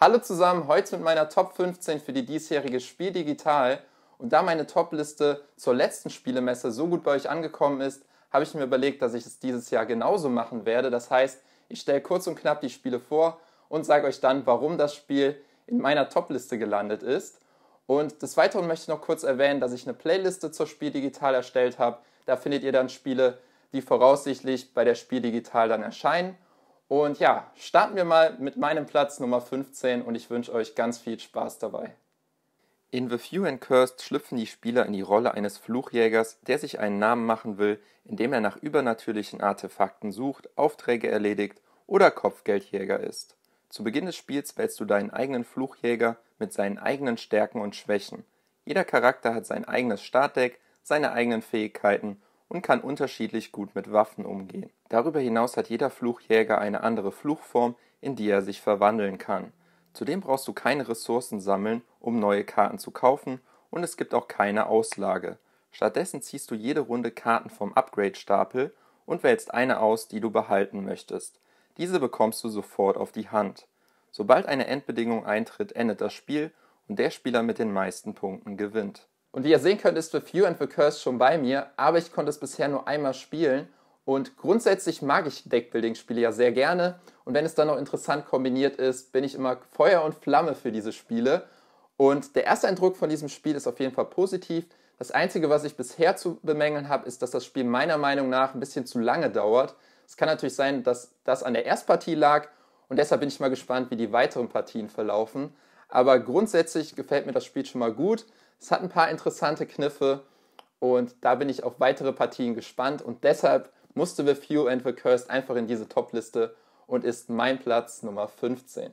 Hallo zusammen, heute mit meiner Top 15 für die diesjährige Spiel Digital. Und da meine Top-Liste zur letzten Spielemesse so gut bei euch angekommen ist, habe ich mir überlegt, dass ich es dieses Jahr genauso machen werde. Das heißt, ich stelle kurz und knapp die Spiele vor und sage euch dann, warum das Spiel in meiner Top-Liste gelandet ist. Und des Weiteren möchte ich noch kurz erwähnen, dass ich eine Playliste zur Spiel Digital erstellt habe. Da findet ihr dann Spiele, die voraussichtlich bei der Spiel Digital dann erscheinen. Und ja, starten wir mal mit meinem Platz Nummer 15 und ich wünsche euch ganz viel Spaß dabei. In The Few and Cursed schlüpfen die Spieler in die Rolle eines Fluchjägers, der sich einen Namen machen will, indem er nach übernatürlichen Artefakten sucht, Aufträge erledigt oder Kopfgeldjäger ist. Zu Beginn des Spiels wählst du deinen eigenen Fluchjäger mit seinen eigenen Stärken und Schwächen. Jeder Charakter hat sein eigenes Startdeck, seine eigenen Fähigkeiten und kann unterschiedlich gut mit Waffen umgehen. Darüber hinaus hat jeder Fluchjäger eine andere Fluchform, in die er sich verwandeln kann. Zudem brauchst du keine Ressourcen sammeln, um neue Karten zu kaufen und es gibt auch keine Auslage. Stattdessen ziehst du jede Runde Karten vom Upgrade-Stapel und wählst eine aus, die du behalten möchtest. Diese bekommst du sofort auf die Hand. Sobald eine Endbedingung eintritt, endet das Spiel und der Spieler mit den meisten Punkten gewinnt. Und wie ihr sehen könnt, ist The You and the Curse schon bei mir, aber ich konnte es bisher nur einmal spielen. Und grundsätzlich mag ich Deckbuilding-Spiele ja sehr gerne. Und wenn es dann noch interessant kombiniert ist, bin ich immer Feuer und Flamme für diese Spiele. Und der erste Eindruck von diesem Spiel ist auf jeden Fall positiv. Das Einzige, was ich bisher zu bemängeln habe, ist, dass das Spiel meiner Meinung nach ein bisschen zu lange dauert. Es kann natürlich sein, dass das an der Erstpartie lag und deshalb bin ich mal gespannt, wie die weiteren Partien verlaufen. Aber grundsätzlich gefällt mir das Spiel schon mal gut. Es hat ein paar interessante Kniffe und da bin ich auf weitere Partien gespannt und deshalb musste The Few and The Cursed einfach in diese Topliste und ist mein Platz Nummer 15.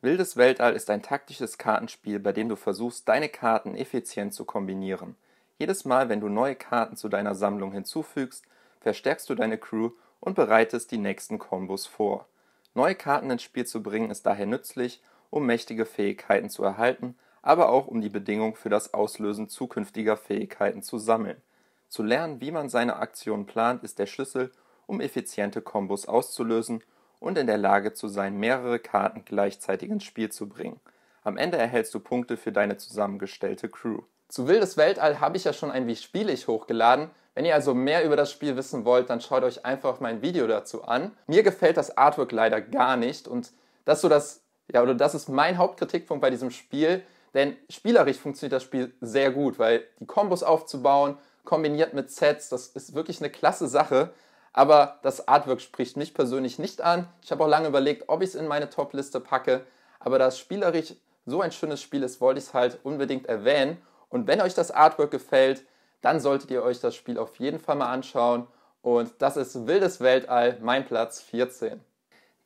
Wildes Weltall ist ein taktisches Kartenspiel, bei dem du versuchst, deine Karten effizient zu kombinieren. Jedes Mal, wenn du neue Karten zu deiner Sammlung hinzufügst, verstärkst du deine Crew und bereitest die nächsten Kombos vor. Neue Karten ins Spiel zu bringen ist daher nützlich, um mächtige Fähigkeiten zu erhalten aber auch um die Bedingungen für das Auslösen zukünftiger Fähigkeiten zu sammeln. Zu lernen, wie man seine Aktionen plant, ist der Schlüssel, um effiziente Kombos auszulösen und in der Lage zu sein, mehrere Karten gleichzeitig ins Spiel zu bringen. Am Ende erhältst du Punkte für deine zusammengestellte Crew. Zu Wildes Weltall habe ich ja schon ein Wie spiele ich hochgeladen. Wenn ihr also mehr über das Spiel wissen wollt, dann schaut euch einfach mein Video dazu an. Mir gefällt das Artwork leider gar nicht und das so das ja oder das ist mein Hauptkritikpunkt bei diesem Spiel. Denn spielerisch funktioniert das Spiel sehr gut, weil die Kombos aufzubauen, kombiniert mit Sets, das ist wirklich eine klasse Sache. Aber das Artwork spricht mich persönlich nicht an. Ich habe auch lange überlegt, ob ich es in meine Top-Liste packe. Aber da es spielerisch so ein schönes Spiel ist, wollte ich es halt unbedingt erwähnen. Und wenn euch das Artwork gefällt, dann solltet ihr euch das Spiel auf jeden Fall mal anschauen. Und das ist Wildes Weltall, mein Platz 14.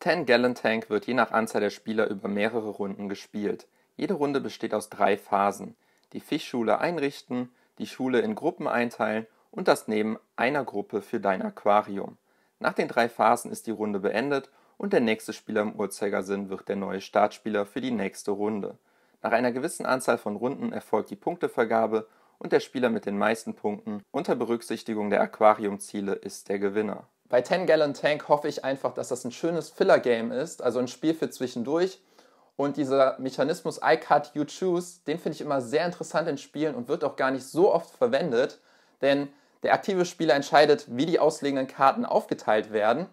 10 Gallon Tank wird je nach Anzahl der Spieler über mehrere Runden gespielt. Jede Runde besteht aus drei Phasen: die Fischschule einrichten, die Schule in Gruppen einteilen und das Nehmen einer Gruppe für dein Aquarium. Nach den drei Phasen ist die Runde beendet und der nächste Spieler im Uhrzeigersinn wird der neue Startspieler für die nächste Runde. Nach einer gewissen Anzahl von Runden erfolgt die Punktevergabe und der Spieler mit den meisten Punkten unter Berücksichtigung der Aquariumziele ist der Gewinner. Bei 10 Gallon Tank hoffe ich einfach, dass das ein schönes Filler-Game ist, also ein Spiel für zwischendurch, und dieser Mechanismus I cut, you choose, den finde ich immer sehr interessant in Spielen und wird auch gar nicht so oft verwendet, denn der aktive Spieler entscheidet, wie die auslegenden Karten aufgeteilt werden.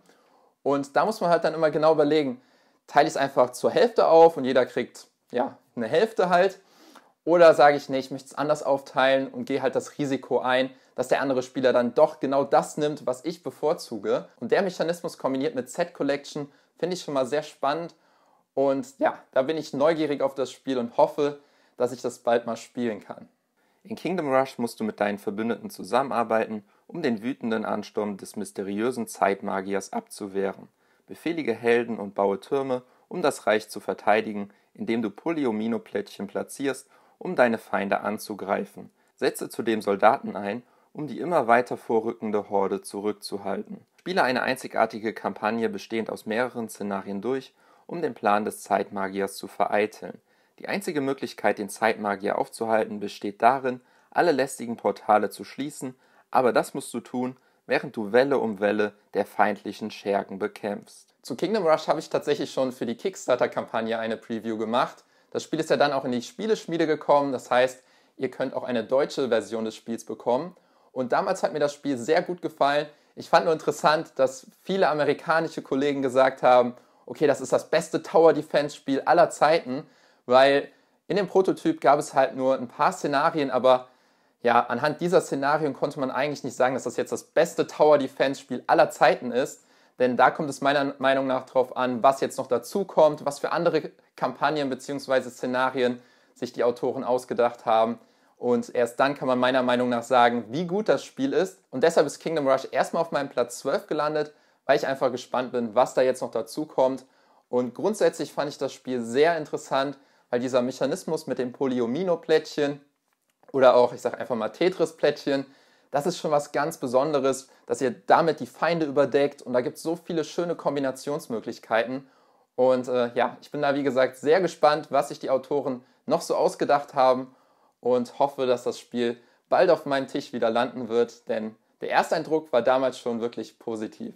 Und da muss man halt dann immer genau überlegen, teile ich es einfach zur Hälfte auf und jeder kriegt ja eine Hälfte halt. Oder sage ich, nee, ich möchte es anders aufteilen und gehe halt das Risiko ein, dass der andere Spieler dann doch genau das nimmt, was ich bevorzuge. Und der Mechanismus kombiniert mit Set Collection finde ich schon mal sehr spannend und ja, da bin ich neugierig auf das Spiel und hoffe, dass ich das bald mal spielen kann. In Kingdom Rush musst du mit deinen Verbündeten zusammenarbeiten, um den wütenden Ansturm des mysteriösen Zeitmagiers abzuwehren. Befehlige Helden und baue Türme, um das Reich zu verteidigen, indem du Polyomino-Plättchen platzierst, um deine Feinde anzugreifen. Setze zudem Soldaten ein, um die immer weiter vorrückende Horde zurückzuhalten. Spiele eine einzigartige Kampagne bestehend aus mehreren Szenarien durch um den Plan des Zeitmagiers zu vereiteln. Die einzige Möglichkeit, den Zeitmagier aufzuhalten, besteht darin, alle lästigen Portale zu schließen, aber das musst du tun, während du Welle um Welle der feindlichen Schergen bekämpfst. Zu Kingdom Rush habe ich tatsächlich schon für die Kickstarter-Kampagne eine Preview gemacht. Das Spiel ist ja dann auch in die Spieleschmiede gekommen, das heißt, ihr könnt auch eine deutsche Version des Spiels bekommen. Und damals hat mir das Spiel sehr gut gefallen. Ich fand nur interessant, dass viele amerikanische Kollegen gesagt haben, okay, das ist das beste Tower Defense Spiel aller Zeiten, weil in dem Prototyp gab es halt nur ein paar Szenarien, aber ja, anhand dieser Szenarien konnte man eigentlich nicht sagen, dass das jetzt das beste Tower Defense Spiel aller Zeiten ist, denn da kommt es meiner Meinung nach drauf an, was jetzt noch dazu kommt, was für andere Kampagnen bzw. Szenarien sich die Autoren ausgedacht haben. Und erst dann kann man meiner Meinung nach sagen, wie gut das Spiel ist. Und deshalb ist Kingdom Rush erstmal auf meinem Platz 12 gelandet, weil ich einfach gespannt bin, was da jetzt noch dazu kommt. Und grundsätzlich fand ich das Spiel sehr interessant, weil dieser Mechanismus mit dem Polyomino-Plättchen oder auch, ich sage einfach mal Tetris-Plättchen, das ist schon was ganz Besonderes, dass ihr damit die Feinde überdeckt und da gibt es so viele schöne Kombinationsmöglichkeiten. Und äh, ja, ich bin da wie gesagt sehr gespannt, was sich die Autoren noch so ausgedacht haben und hoffe, dass das Spiel bald auf meinem Tisch wieder landen wird, denn der Ersteindruck war damals schon wirklich positiv.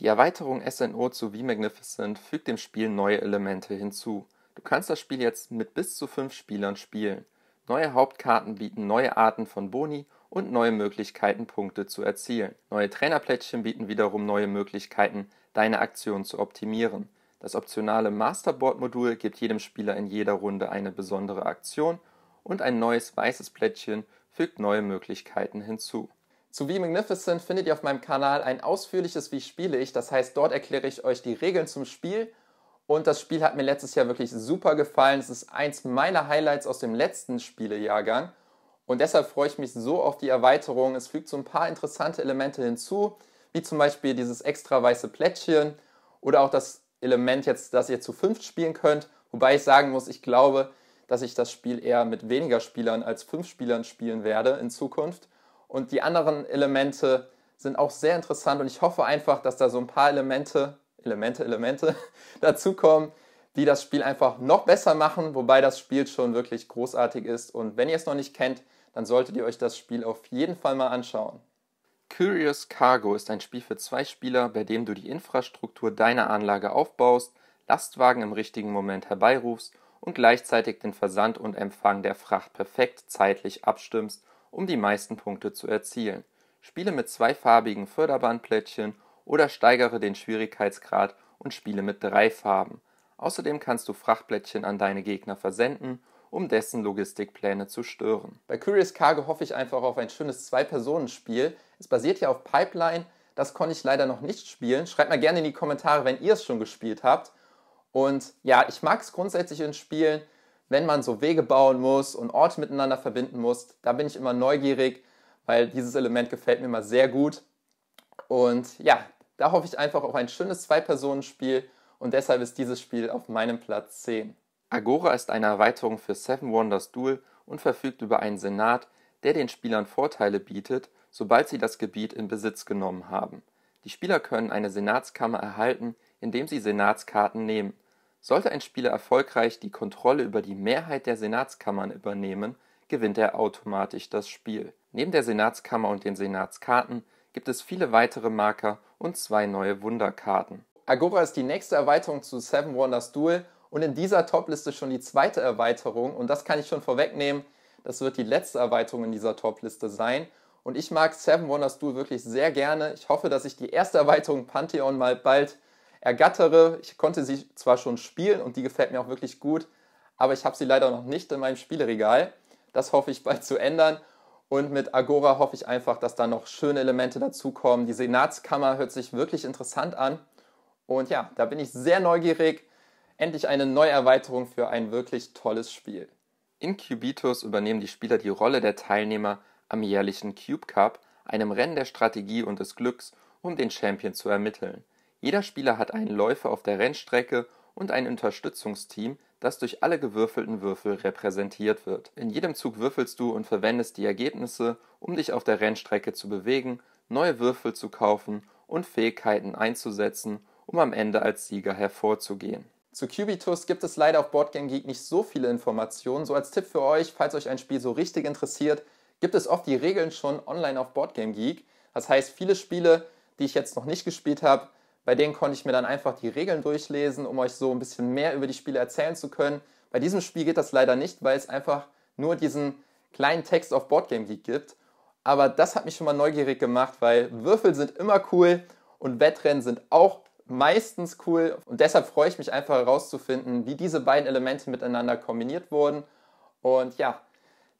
Die Erweiterung SNO zu V-Magnificent fügt dem Spiel neue Elemente hinzu. Du kannst das Spiel jetzt mit bis zu fünf Spielern spielen. Neue Hauptkarten bieten neue Arten von Boni und neue Möglichkeiten, Punkte zu erzielen. Neue Trainerplättchen bieten wiederum neue Möglichkeiten, deine Aktion zu optimieren. Das optionale Masterboard-Modul gibt jedem Spieler in jeder Runde eine besondere Aktion und ein neues weißes Plättchen fügt neue Möglichkeiten hinzu. Zu Wie Magnificent findet ihr auf meinem Kanal ein ausführliches Wie spiele ich. Das heißt, dort erkläre ich euch die Regeln zum Spiel. Und das Spiel hat mir letztes Jahr wirklich super gefallen. Es ist eins meiner Highlights aus dem letzten Spielejahrgang. Und deshalb freue ich mich so auf die Erweiterung. Es fügt so ein paar interessante Elemente hinzu, wie zum Beispiel dieses extra weiße Plättchen oder auch das Element jetzt, dass ihr zu fünft spielen könnt. Wobei ich sagen muss, ich glaube, dass ich das Spiel eher mit weniger Spielern als fünf Spielern spielen werde in Zukunft. Und die anderen Elemente sind auch sehr interessant und ich hoffe einfach, dass da so ein paar Elemente, Elemente, Elemente dazukommen, die das Spiel einfach noch besser machen, wobei das Spiel schon wirklich großartig ist. Und wenn ihr es noch nicht kennt, dann solltet ihr euch das Spiel auf jeden Fall mal anschauen. Curious Cargo ist ein Spiel für zwei Spieler, bei dem du die Infrastruktur deiner Anlage aufbaust, Lastwagen im richtigen Moment herbeirufst und gleichzeitig den Versand und Empfang der Fracht perfekt zeitlich abstimmst um die meisten Punkte zu erzielen, spiele mit zweifarbigen Förderbandplättchen oder steigere den Schwierigkeitsgrad und spiele mit drei Farben. Außerdem kannst du Frachtplättchen an deine Gegner versenden, um dessen Logistikpläne zu stören. Bei Curious Cargo hoffe ich einfach auf ein schönes Zwei-Personen-Spiel. Es basiert ja auf Pipeline, das konnte ich leider noch nicht spielen. Schreibt mal gerne in die Kommentare, wenn ihr es schon gespielt habt. Und ja, ich mag es grundsätzlich in Spielen, wenn man so Wege bauen muss und Orte miteinander verbinden muss, da bin ich immer neugierig, weil dieses Element gefällt mir immer sehr gut. Und ja, da hoffe ich einfach auf ein schönes Zwei-Personen-Spiel und deshalb ist dieses Spiel auf meinem Platz 10. Agora ist eine Erweiterung für Seven Wonders Duel und verfügt über einen Senat, der den Spielern Vorteile bietet, sobald sie das Gebiet in Besitz genommen haben. Die Spieler können eine Senatskammer erhalten, indem sie Senatskarten nehmen – sollte ein Spieler erfolgreich die Kontrolle über die Mehrheit der Senatskammern übernehmen, gewinnt er automatisch das Spiel. Neben der Senatskammer und den Senatskarten gibt es viele weitere Marker und zwei neue Wunderkarten. Agora ist die nächste Erweiterung zu Seven Wonders Duel und in dieser Topliste schon die zweite Erweiterung und das kann ich schon vorwegnehmen, das wird die letzte Erweiterung in dieser Topliste sein und ich mag Seven Wonders Duel wirklich sehr gerne. Ich hoffe, dass ich die erste Erweiterung Pantheon mal bald ergattere. Ich konnte sie zwar schon spielen und die gefällt mir auch wirklich gut, aber ich habe sie leider noch nicht in meinem Spieleregal. Das hoffe ich bald zu ändern. Und mit Agora hoffe ich einfach, dass da noch schöne Elemente dazukommen. Die Senatskammer hört sich wirklich interessant an. Und ja, da bin ich sehr neugierig. Endlich eine Neuerweiterung für ein wirklich tolles Spiel. In Cubitus übernehmen die Spieler die Rolle der Teilnehmer am jährlichen Cube Cup, einem Rennen der Strategie und des Glücks, um den Champion zu ermitteln. Jeder Spieler hat einen Läufer auf der Rennstrecke und ein Unterstützungsteam, das durch alle gewürfelten Würfel repräsentiert wird. In jedem Zug würfelst du und verwendest die Ergebnisse, um dich auf der Rennstrecke zu bewegen, neue Würfel zu kaufen und Fähigkeiten einzusetzen, um am Ende als Sieger hervorzugehen. Zu Cubitus gibt es leider auf Boardgame Geek nicht so viele Informationen. So als Tipp für euch, falls euch ein Spiel so richtig interessiert, gibt es oft die Regeln schon online auf Boardgame Geek. Das heißt, viele Spiele, die ich jetzt noch nicht gespielt habe, bei denen konnte ich mir dann einfach die Regeln durchlesen, um euch so ein bisschen mehr über die Spiele erzählen zu können. Bei diesem Spiel geht das leider nicht, weil es einfach nur diesen kleinen Text auf Boardgame Geek gibt. Aber das hat mich schon mal neugierig gemacht, weil Würfel sind immer cool und Wettrennen sind auch meistens cool. Und deshalb freue ich mich einfach herauszufinden, wie diese beiden Elemente miteinander kombiniert wurden. Und ja,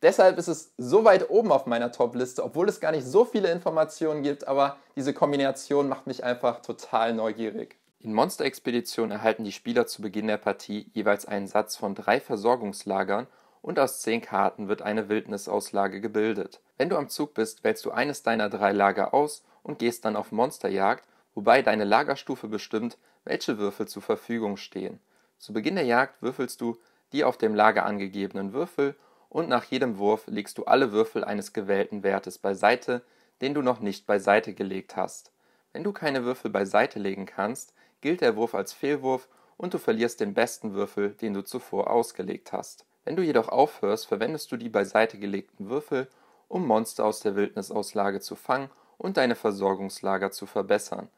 Deshalb ist es so weit oben auf meiner Top-Liste, obwohl es gar nicht so viele Informationen gibt, aber diese Kombination macht mich einfach total neugierig. In Monster-Expedition erhalten die Spieler zu Beginn der Partie jeweils einen Satz von drei Versorgungslagern und aus zehn Karten wird eine Wildnisauslage gebildet. Wenn du am Zug bist, wählst du eines deiner drei Lager aus und gehst dann auf Monsterjagd, wobei deine Lagerstufe bestimmt, welche Würfel zur Verfügung stehen. Zu Beginn der Jagd würfelst du die auf dem Lager angegebenen Würfel und nach jedem Wurf legst du alle Würfel eines gewählten Wertes beiseite, den du noch nicht beiseite gelegt hast. Wenn du keine Würfel beiseite legen kannst, gilt der Wurf als Fehlwurf und du verlierst den besten Würfel, den du zuvor ausgelegt hast. Wenn du jedoch aufhörst, verwendest du die beiseite gelegten Würfel, um Monster aus der Wildnisauslage zu fangen und deine Versorgungslager zu verbessern.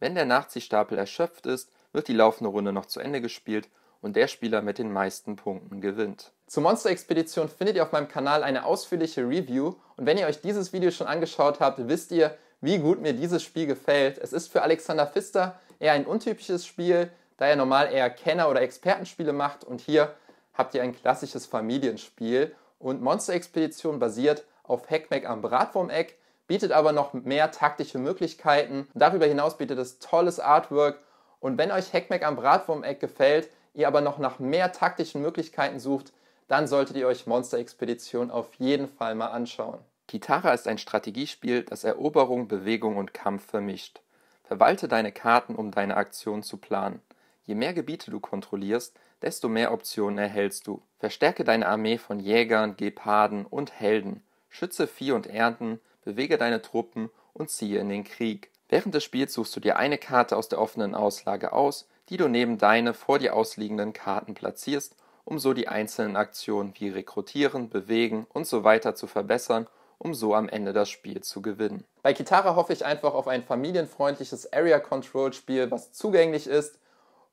Wenn der Nachziehstapel erschöpft ist, wird die laufende Runde noch zu Ende gespielt und der Spieler mit den meisten Punkten gewinnt. Zur Monster Expedition findet ihr auf meinem Kanal eine ausführliche Review und wenn ihr euch dieses Video schon angeschaut habt, wisst ihr, wie gut mir dieses Spiel gefällt. Es ist für Alexander Pfister eher ein untypisches Spiel, da er normal eher Kenner- oder Expertenspiele macht und hier habt ihr ein klassisches Familienspiel und Monster Expedition basiert auf Hackmeck am Bratwurmeck, bietet aber noch mehr taktische Möglichkeiten. Darüber hinaus bietet es tolles Artwork und wenn euch Hackmeck am Bratwurmeck gefällt, ihr aber noch nach mehr taktischen Möglichkeiten sucht, dann solltet ihr euch Monster Expedition auf jeden Fall mal anschauen. Kitara ist ein Strategiespiel, das Eroberung, Bewegung und Kampf vermischt. Verwalte deine Karten, um deine Aktionen zu planen. Je mehr Gebiete du kontrollierst, desto mehr Optionen erhältst du. Verstärke deine Armee von Jägern, Geparden und Helden. Schütze Vieh und Ernten, bewege deine Truppen und ziehe in den Krieg. Während des Spiels suchst du dir eine Karte aus der offenen Auslage aus, die du neben deine vor dir ausliegenden Karten platzierst, um so die einzelnen Aktionen wie Rekrutieren, Bewegen und so weiter zu verbessern, um so am Ende das Spiel zu gewinnen. Bei Kitara hoffe ich einfach auf ein familienfreundliches Area-Control-Spiel, was zugänglich ist.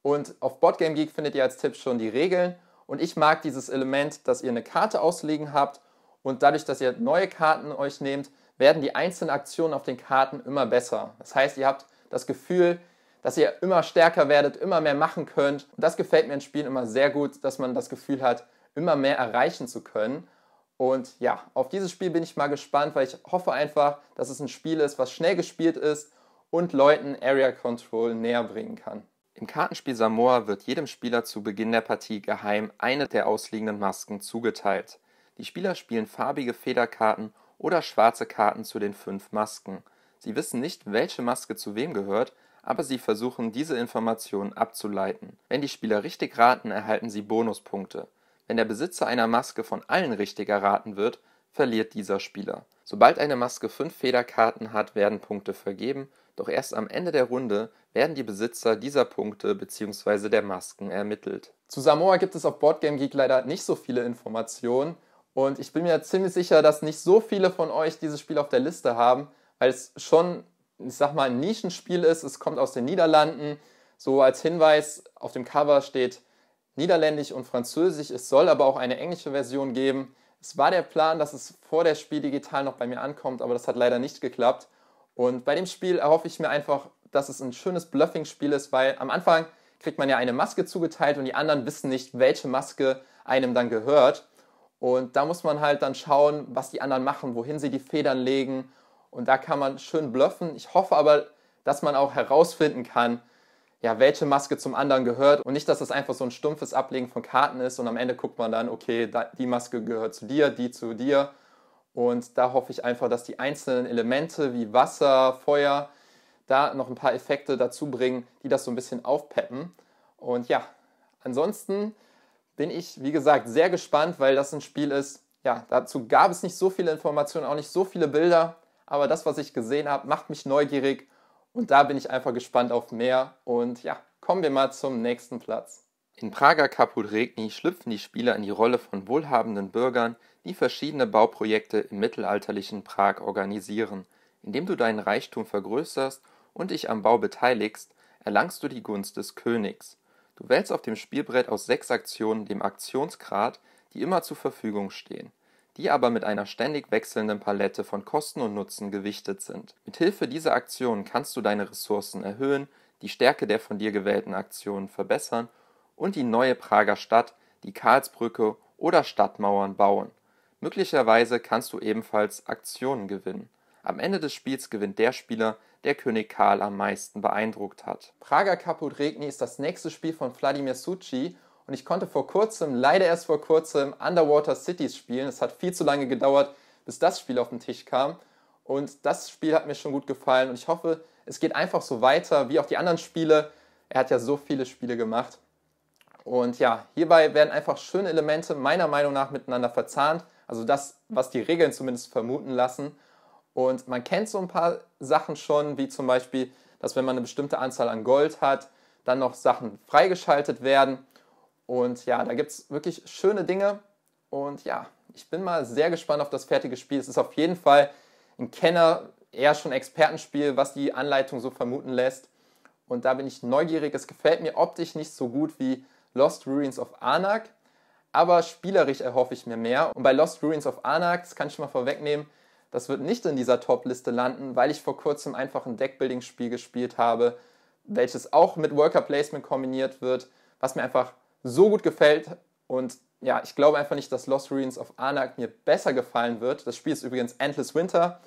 Und auf Boardgame Geek findet ihr als Tipp schon die Regeln. Und ich mag dieses Element, dass ihr eine Karte auslegen habt und dadurch, dass ihr neue Karten euch nehmt, werden die einzelnen Aktionen auf den Karten immer besser. Das heißt, ihr habt das Gefühl, dass ihr immer stärker werdet, immer mehr machen könnt. Und das gefällt mir in Spielen immer sehr gut, dass man das Gefühl hat, immer mehr erreichen zu können. Und ja, auf dieses Spiel bin ich mal gespannt, weil ich hoffe einfach, dass es ein Spiel ist, was schnell gespielt ist und Leuten Area Control näher bringen kann. Im Kartenspiel Samoa wird jedem Spieler zu Beginn der Partie geheim eine der ausliegenden Masken zugeteilt. Die Spieler spielen farbige Federkarten oder schwarze Karten zu den fünf Masken. Sie wissen nicht, welche Maske zu wem gehört, aber sie versuchen, diese Informationen abzuleiten. Wenn die Spieler richtig raten, erhalten sie Bonuspunkte. Wenn der Besitzer einer Maske von allen richtig erraten wird, verliert dieser Spieler. Sobald eine Maske fünf Federkarten hat, werden Punkte vergeben, doch erst am Ende der Runde werden die Besitzer dieser Punkte bzw. der Masken ermittelt. Zu Samoa gibt es auf BoardgameGeek leider nicht so viele Informationen und ich bin mir ziemlich sicher, dass nicht so viele von euch dieses Spiel auf der Liste haben, weil es schon ich sag mal, ein Nischenspiel ist. Es kommt aus den Niederlanden. So als Hinweis, auf dem Cover steht Niederländisch und Französisch. Es soll aber auch eine englische Version geben. Es war der Plan, dass es vor der Spiel digital noch bei mir ankommt, aber das hat leider nicht geklappt. Und bei dem Spiel erhoffe ich mir einfach, dass es ein schönes Bluffing-Spiel ist, weil am Anfang kriegt man ja eine Maske zugeteilt und die anderen wissen nicht, welche Maske einem dann gehört. Und da muss man halt dann schauen, was die anderen machen, wohin sie die Federn legen und da kann man schön bluffen. Ich hoffe aber, dass man auch herausfinden kann, ja, welche Maske zum anderen gehört und nicht, dass das einfach so ein stumpfes Ablegen von Karten ist und am Ende guckt man dann, okay, die Maske gehört zu dir, die zu dir. Und da hoffe ich einfach, dass die einzelnen Elemente wie Wasser, Feuer da noch ein paar Effekte dazu bringen, die das so ein bisschen aufpeppen. Und ja, ansonsten bin ich, wie gesagt, sehr gespannt, weil das ein Spiel ist. Ja, dazu gab es nicht so viele Informationen, auch nicht so viele Bilder. Aber das, was ich gesehen habe, macht mich neugierig und da bin ich einfach gespannt auf mehr. Und ja, kommen wir mal zum nächsten Platz. In Prager Kaput Regni schlüpfen die Spieler in die Rolle von wohlhabenden Bürgern, die verschiedene Bauprojekte im mittelalterlichen Prag organisieren. Indem du deinen Reichtum vergrößerst und dich am Bau beteiligst, erlangst du die Gunst des Königs. Du wählst auf dem Spielbrett aus sechs Aktionen dem Aktionsgrad, die immer zur Verfügung stehen die aber mit einer ständig wechselnden Palette von Kosten und Nutzen gewichtet sind. Mit Hilfe dieser Aktionen kannst du deine Ressourcen erhöhen, die Stärke der von dir gewählten Aktionen verbessern und die neue Prager Stadt, die Karlsbrücke oder Stadtmauern bauen. Möglicherweise kannst du ebenfalls Aktionen gewinnen. Am Ende des Spiels gewinnt der Spieler, der König Karl am meisten beeindruckt hat. Prager Kaput Regni ist das nächste Spiel von Wladimir Succi und ich konnte vor kurzem, leider erst vor kurzem, Underwater Cities spielen. Es hat viel zu lange gedauert, bis das Spiel auf den Tisch kam. Und das Spiel hat mir schon gut gefallen und ich hoffe, es geht einfach so weiter wie auch die anderen Spiele. Er hat ja so viele Spiele gemacht. Und ja, hierbei werden einfach schöne Elemente meiner Meinung nach miteinander verzahnt. Also das, was die Regeln zumindest vermuten lassen. Und man kennt so ein paar Sachen schon, wie zum Beispiel, dass wenn man eine bestimmte Anzahl an Gold hat, dann noch Sachen freigeschaltet werden. Und ja, da gibt es wirklich schöne Dinge. Und ja, ich bin mal sehr gespannt auf das fertige Spiel. Es ist auf jeden Fall ein Kenner, eher schon Expertenspiel, was die Anleitung so vermuten lässt. Und da bin ich neugierig. Es gefällt mir optisch nicht so gut wie Lost Ruins of Anak, aber spielerisch erhoffe ich mir mehr. Und bei Lost Ruins of Anak, das kann ich mal vorwegnehmen, das wird nicht in dieser Top-Liste landen, weil ich vor kurzem einfach ein Deckbuilding-Spiel gespielt habe, welches auch mit Worker Placement kombiniert wird, was mir einfach so gut gefällt und ja, ich glaube einfach nicht, dass Lost Ruins of Anak mir besser gefallen wird. Das Spiel ist übrigens Endless Winter.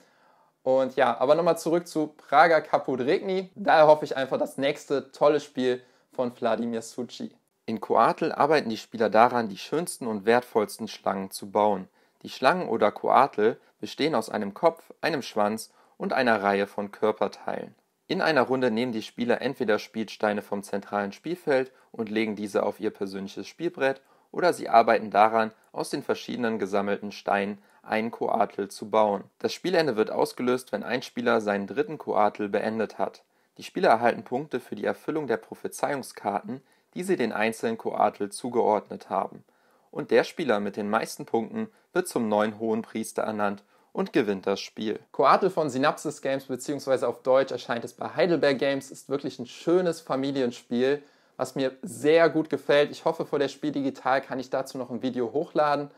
Und ja, aber nochmal zurück zu Praga Regni. Da hoffe ich einfach das nächste tolle Spiel von Vladimir Suchi. In Koatl arbeiten die Spieler daran, die schönsten und wertvollsten Schlangen zu bauen. Die Schlangen oder Koatl bestehen aus einem Kopf, einem Schwanz und einer Reihe von Körperteilen. In einer Runde nehmen die Spieler entweder Spielsteine vom zentralen Spielfeld und legen diese auf ihr persönliches Spielbrett, oder sie arbeiten daran, aus den verschiedenen gesammelten Steinen einen Koratel zu bauen. Das Spielende wird ausgelöst, wenn ein Spieler seinen dritten Koratel beendet hat. Die Spieler erhalten Punkte für die Erfüllung der Prophezeiungskarten, die sie den einzelnen Koratel zugeordnet haben. Und der Spieler mit den meisten Punkten wird zum neuen Hohenpriester ernannt und gewinnt das Spiel. Coatel von Synapsis Games bzw. auf Deutsch erscheint es bei Heidelberg Games, ist wirklich ein schönes Familienspiel, was mir sehr gut gefällt. Ich hoffe, vor der Spiel digital kann ich dazu noch ein Video hochladen.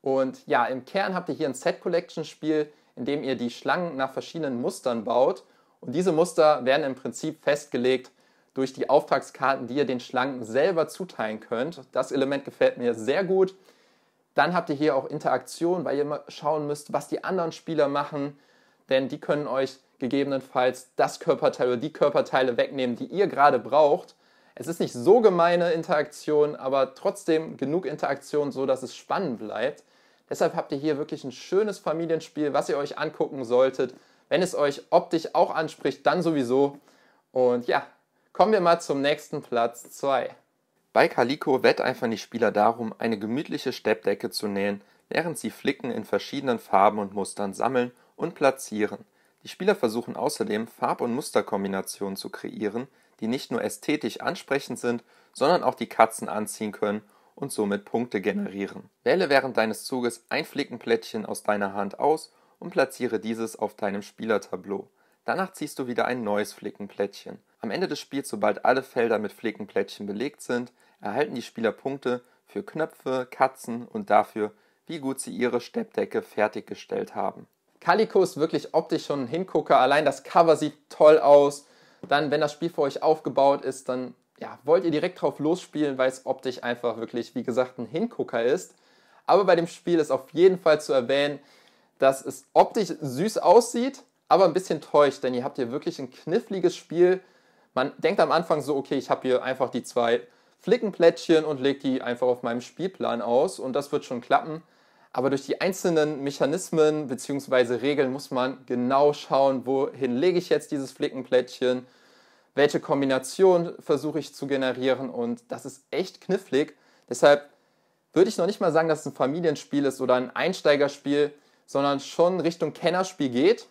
Und ja, im Kern habt ihr hier ein Set Collection Spiel, in dem ihr die Schlangen nach verschiedenen Mustern baut. Und diese Muster werden im Prinzip festgelegt durch die Auftragskarten, die ihr den Schlangen selber zuteilen könnt. Das Element gefällt mir sehr gut. Dann habt ihr hier auch Interaktion, weil ihr mal schauen müsst, was die anderen Spieler machen, denn die können euch gegebenenfalls das Körperteil oder die Körperteile wegnehmen, die ihr gerade braucht. Es ist nicht so gemeine Interaktion, aber trotzdem genug Interaktion, so dass es spannend bleibt. Deshalb habt ihr hier wirklich ein schönes Familienspiel, was ihr euch angucken solltet. Wenn es euch optisch auch anspricht, dann sowieso. Und ja, kommen wir mal zum nächsten Platz 2. Bei Kaliko wetteifern die Spieler darum, eine gemütliche Steppdecke zu nähen, während sie Flicken in verschiedenen Farben und Mustern sammeln und platzieren. Die Spieler versuchen außerdem, Farb und Musterkombinationen zu kreieren, die nicht nur ästhetisch ansprechend sind, sondern auch die Katzen anziehen können und somit Punkte generieren. Wähle während deines Zuges ein Flickenplättchen aus deiner Hand aus und platziere dieses auf deinem Spielertableau. Danach ziehst du wieder ein neues Flickenplättchen am Ende des Spiels, sobald alle Felder mit Flickenplättchen belegt sind, erhalten die Spieler Punkte für Knöpfe, Katzen und dafür, wie gut sie ihre Steppdecke fertiggestellt haben. Calico ist wirklich optisch schon ein Hingucker. Allein das Cover sieht toll aus. Dann, wenn das Spiel für euch aufgebaut ist, dann ja, wollt ihr direkt drauf losspielen, weil es optisch einfach wirklich, wie gesagt, ein Hingucker ist. Aber bei dem Spiel ist auf jeden Fall zu erwähnen, dass es optisch süß aussieht, aber ein bisschen täuscht, denn ihr habt hier wirklich ein kniffliges Spiel, man denkt am Anfang so, okay, ich habe hier einfach die zwei Flickenplättchen und lege die einfach auf meinem Spielplan aus und das wird schon klappen. Aber durch die einzelnen Mechanismen bzw. Regeln muss man genau schauen, wohin lege ich jetzt dieses Flickenplättchen, welche Kombination versuche ich zu generieren und das ist echt knifflig. Deshalb würde ich noch nicht mal sagen, dass es ein Familienspiel ist oder ein Einsteigerspiel, sondern schon Richtung Kennerspiel geht,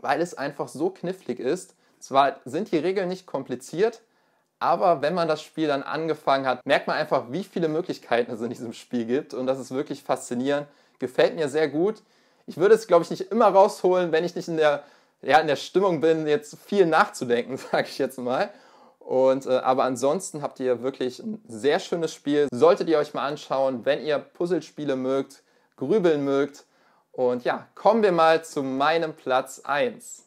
weil es einfach so knifflig ist. Zwar sind die Regeln nicht kompliziert, aber wenn man das Spiel dann angefangen hat, merkt man einfach, wie viele Möglichkeiten es in diesem Spiel gibt. Und das ist wirklich faszinierend. Gefällt mir sehr gut. Ich würde es, glaube ich, nicht immer rausholen, wenn ich nicht in der, ja, in der Stimmung bin, jetzt viel nachzudenken, sage ich jetzt mal. Und, äh, aber ansonsten habt ihr wirklich ein sehr schönes Spiel. Solltet ihr euch mal anschauen, wenn ihr Puzzlespiele mögt, grübeln mögt. Und ja, kommen wir mal zu meinem Platz 1.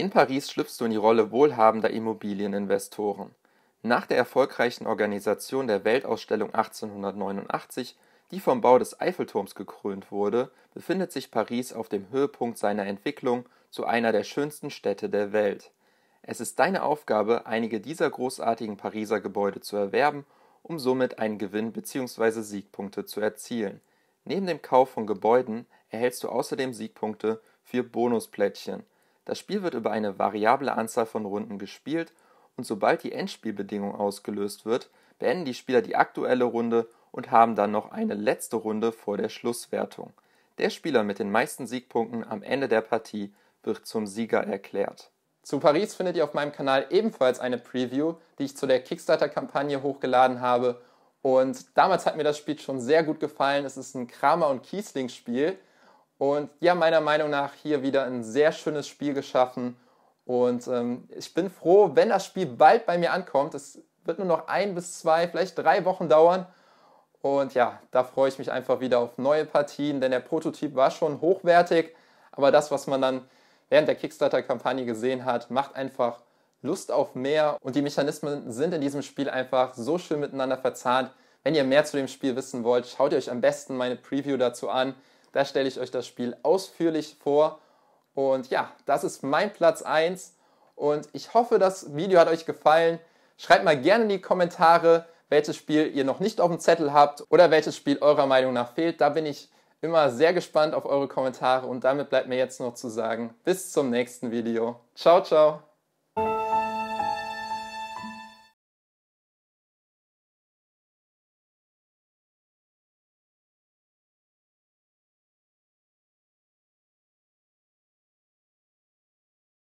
In Paris schlüpfst du in die Rolle wohlhabender Immobilieninvestoren. Nach der erfolgreichen Organisation der Weltausstellung 1889, die vom Bau des Eiffelturms gekrönt wurde, befindet sich Paris auf dem Höhepunkt seiner Entwicklung zu einer der schönsten Städte der Welt. Es ist deine Aufgabe, einige dieser großartigen Pariser Gebäude zu erwerben, um somit einen Gewinn bzw. Siegpunkte zu erzielen. Neben dem Kauf von Gebäuden erhältst du außerdem Siegpunkte für Bonusplättchen – das Spiel wird über eine variable Anzahl von Runden gespielt und sobald die Endspielbedingung ausgelöst wird, beenden die Spieler die aktuelle Runde und haben dann noch eine letzte Runde vor der Schlusswertung. Der Spieler mit den meisten Siegpunkten am Ende der Partie wird zum Sieger erklärt. Zu Paris findet ihr auf meinem Kanal ebenfalls eine Preview, die ich zu der Kickstarter-Kampagne hochgeladen habe. Und damals hat mir das Spiel schon sehr gut gefallen. Es ist ein Kramer- und Kiesling-Spiel und die haben meiner Meinung nach hier wieder ein sehr schönes Spiel geschaffen. Und ähm, ich bin froh, wenn das Spiel bald bei mir ankommt. Es wird nur noch ein bis zwei, vielleicht drei Wochen dauern. Und ja, da freue ich mich einfach wieder auf neue Partien, denn der Prototyp war schon hochwertig. Aber das, was man dann während der Kickstarter-Kampagne gesehen hat, macht einfach Lust auf mehr. Und die Mechanismen sind in diesem Spiel einfach so schön miteinander verzahnt. Wenn ihr mehr zu dem Spiel wissen wollt, schaut ihr euch am besten meine Preview dazu an. Da stelle ich euch das Spiel ausführlich vor. Und ja, das ist mein Platz 1. Und ich hoffe, das Video hat euch gefallen. Schreibt mal gerne in die Kommentare, welches Spiel ihr noch nicht auf dem Zettel habt oder welches Spiel eurer Meinung nach fehlt. Da bin ich immer sehr gespannt auf eure Kommentare und damit bleibt mir jetzt noch zu sagen, bis zum nächsten Video. Ciao, ciao!